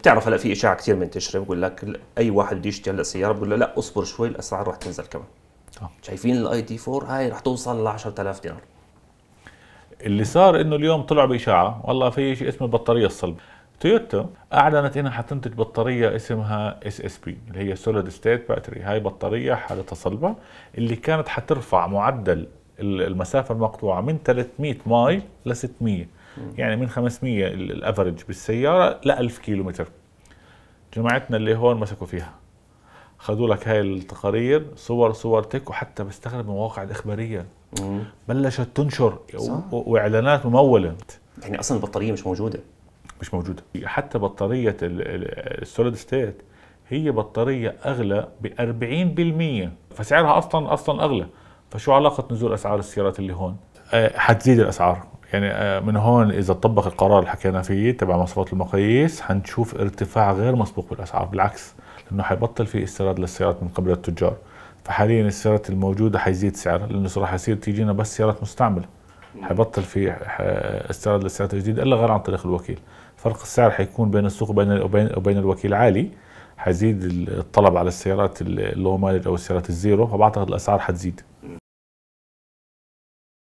بتعرف هلا في اشاعه كثير منتشره بقول لك اي واحد بده يشتري هلا سياره بقول له لا اصبر شوي الاسعار رح تنزل كمان أوه. شايفين الاي تي 4 هاي رح توصل ل 10000 دينار اللي صار انه اليوم طلع باشاعه والله في شيء اسمه البطاريه الصلبه تويوتا اعلنت انها حتنتج بطاريه اسمها اس اس بي اللي هي سوليد ستيت باتري هاي بطاريه حالتها صلبه اللي كانت حترفع معدل المسافه المقطوعه من 300 مايل ل 600 يعني من 500 الافرج بالسياره ل 1000 كيلو متر جماعتنا اللي هون مسكوا فيها خذوا لك هاي التقارير صور صور تك وحتى بستغرب المواقع مواقع الاخباريه مم. بلشت تنشر واعلانات مموله يعني اصلا البطاريه مش موجوده مش موجوده حتى بطاريه السوليد ستيت هي بطاريه اغلى ب 40% فسعرها اصلا اصلا اغلى فشو علاقه نزول اسعار السيارات اللي هون؟ آه، حتزيد الاسعار يعني آه، من هون اذا طبق القرار اللي حكينا فيه تبع مصروفات المقاييس حنشوف ارتفاع غير مسبوق بالاسعار بالعكس لانه حيبطل في استيراد للسيارات من قبل التجار فحاليا السيارات الموجوده حيزيد سعرها لانه راح يصير تيجينا بس سيارات مستعمله نعم. حيبطل في آه، استيراد للسيارات الجديده الا غير عن طريق الوكيل فرق السعر حيكون بين السوق وبين وبين, وبين الوكيل عالي حيزيد الطلب على السيارات اللو مالج او السيارات الزيرو فبعتقد الاسعار حتزيد